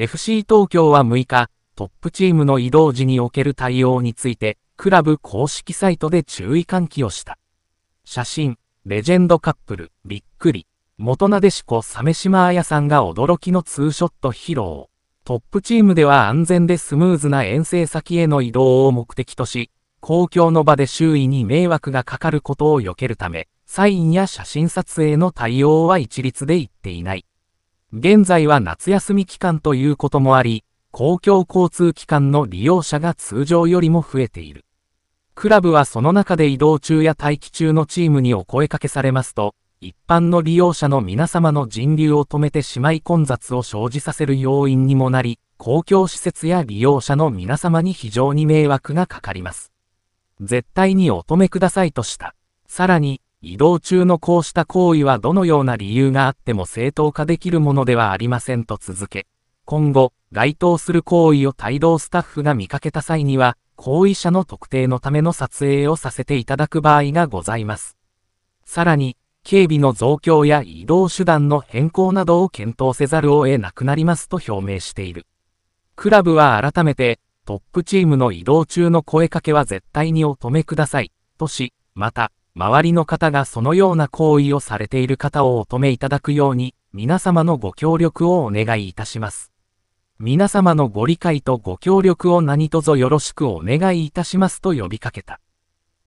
FC 東京は6日、トップチームの移動時における対応について、クラブ公式サイトで注意喚起をした。写真、レジェンドカップル、びっくり。元なでしこ鮫島彩さんが驚きのツーショット披露。トップチームでは安全でスムーズな遠征先への移動を目的とし、公共の場で周囲に迷惑がかかることを避けるため、サインや写真撮影の対応は一律で言っていない。現在は夏休み期間ということもあり、公共交通機関の利用者が通常よりも増えている。クラブはその中で移動中や待機中のチームにお声掛けされますと、一般の利用者の皆様の人流を止めてしまい混雑を生じさせる要因にもなり、公共施設や利用者の皆様に非常に迷惑がかかります。絶対にお止めくださいとした。さらに、移動中のこうした行為はどのような理由があっても正当化できるものではありませんと続け、今後、該当する行為を帯同スタッフが見かけた際には、行為者の特定のための撮影をさせていただく場合がございます。さらに、警備の増強や移動手段の変更などを検討せざるを得なくなりますと表明している。クラブは改めて、トップチームの移動中の声かけは絶対にお止めください、とし、また、周りの方がそのような行為をされている方をお止めいただくように、皆様のご協力をお願いいたします。皆様のご理解とご協力を何卒よろしくお願いいたしますと呼びかけた。